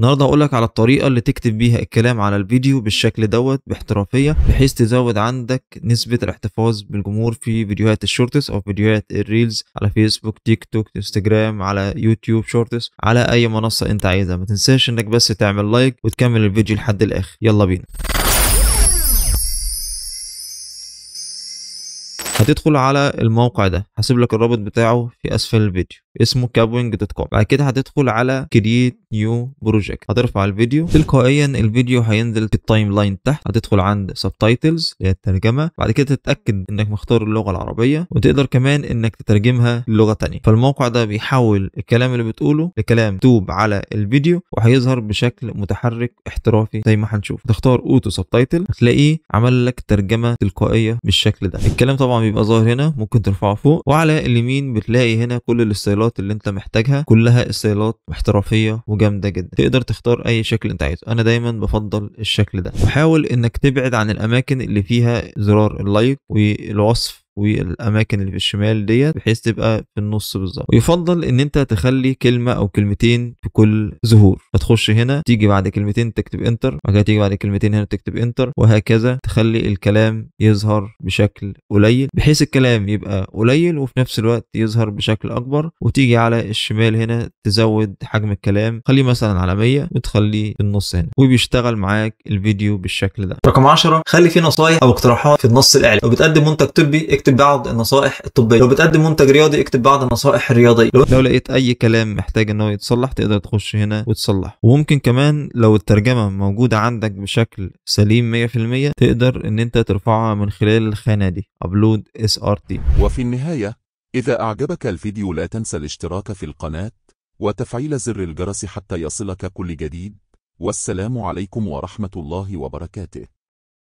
النهارده هقول لك على الطريقه اللي تكتب بيها الكلام على الفيديو بالشكل دوت باحترافيه بحيث تزود عندك نسبه الاحتفاظ بالجمهور في فيديوهات الشورتس او فيديوهات الريلز على فيسبوك تيك توك انستجرام على يوتيوب شورتس على اي منصه انت عايزها ما تنساش انك بس تعمل لايك وتكمل الفيديو لحد الاخر يلا بينا هتدخل على الموقع ده هسيب لك الرابط بتاعه في اسفل الفيديو اسمه كابوينج دوت كوم بعد كده هتدخل على كرييت نيو بروجكت هترفع الفيديو تلقائيا الفيديو هينزل في التايم لاين تحت هتدخل عند سبتايتلز اللي هي الترجمه بعد كده تتاكد انك مختار اللغه العربيه وتقدر كمان انك تترجمها للغه ثانيه فالموقع ده بيحول الكلام اللي بتقوله لكلام مكتوب على الفيديو وهيظهر بشكل متحرك احترافي زي ما هنشوف تختار اوتو تايتل هتلاقيه عمل لك ترجمه تلقائيه بالشكل ده الكلام طبعا بيبقى ظاهر هنا ممكن ترفعه فوق وعلى اليمين بتلاقي هنا كل الاستايلات الاستايلات اللي انت محتاجها كلها استايلات احترافيه وجامده جدا تقدر تختار اي شكل انت عايزه انا دايما بفضل الشكل ده وحاول انك تبعد عن الاماكن اللي فيها زرار اللايك والوصف والاماكن اللي في الشمال ديت بحيث تبقى في النص بالظبط ويفضل ان انت تخلي كلمه او كلمتين في كل ظهور فتخش هنا تيجي بعد كلمتين تكتب انتر وبعد كده تيجي بعد كلمتين هنا تكتب انتر وهكذا تخلي الكلام يظهر بشكل قليل بحيث الكلام يبقى قليل وفي نفس الوقت يظهر بشكل اكبر وتيجي على الشمال هنا تزود حجم الكلام خليه مثلا على 100 وتخليه في النص هنا وبيشتغل معاك الفيديو بالشكل ده رقم 10 خلي فيه نصايح او اقتراحات في النص الاعلى لو بتقدم منتج طبي اكتب اكتب بعض النصائح الطبيه لو بتقدم منتج رياضي اكتب بعض النصائح الرياضيه لو, لو لقيت اي كلام محتاج ان هو يتصلح تقدر تخش هنا وتصلح وممكن كمان لو الترجمه موجوده عندك بشكل سليم 100% تقدر ان انت ترفعها من خلال الخانه دي ابلود اس ار تي وفي النهايه اذا اعجبك الفيديو لا تنسى الاشتراك في القناه وتفعيل زر الجرس حتى يصلك كل جديد والسلام عليكم ورحمه الله وبركاته